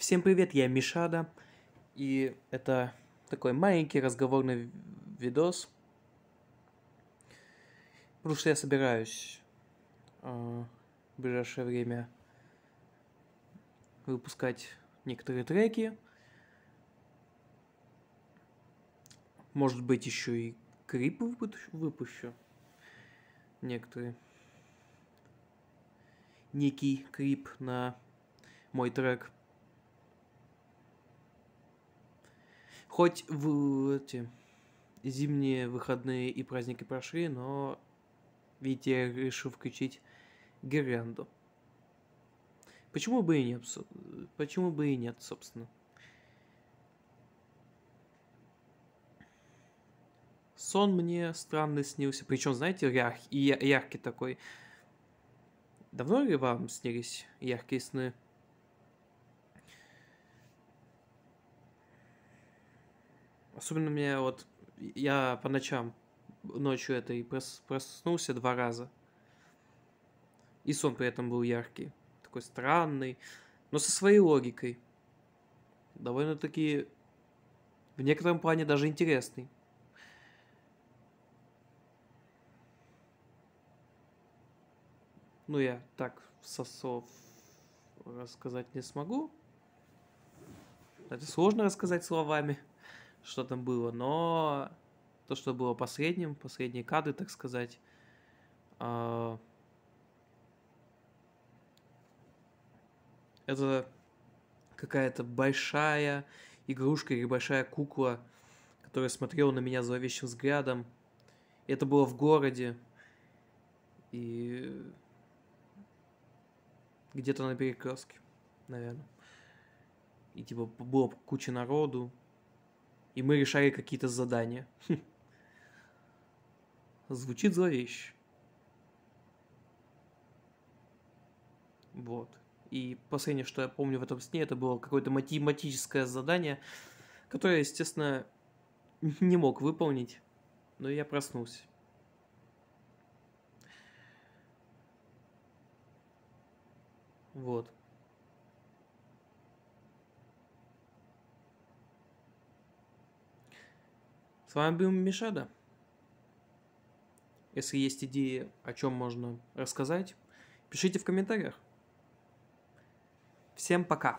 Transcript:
Всем привет, я Мишада, и это такой маленький разговорный видос, потому что я собираюсь э, в ближайшее время выпускать некоторые треки, может быть еще и клипы выпущу, некоторые, некий крип на мой трек – Хоть в эти зимние выходные и праздники прошли, но видите, я решил включить гирлянду. Почему бы и нет, почему бы и нет, собственно. Сон мне странный снился, причем, знаете, яр, яркий такой. Давно ли вам снились яркие сны? Особенно мне вот... Я по ночам ночью это и прос, проснулся два раза. И сон при этом был яркий. Такой странный, но со своей логикой. Довольно-таки в некотором плане даже интересный. Ну, я так сосов рассказать не смогу. Это сложно рассказать словами что там было, но то, что было последним, последние кадры, так сказать, э, это какая-то большая игрушка или большая кукла, которая смотрела на меня зловещим взглядом. И это было в городе. И где-то на перекрестке, наверное. И типа было куча народу, и мы решали какие-то задания. Звучит зловеще. Вот. И последнее, что я помню в этом сне, это было какое-то математическое задание, которое, естественно, не мог выполнить, но я проснулся. Вот. С вами был Мишада. Если есть идеи, о чем можно рассказать, пишите в комментариях. Всем пока!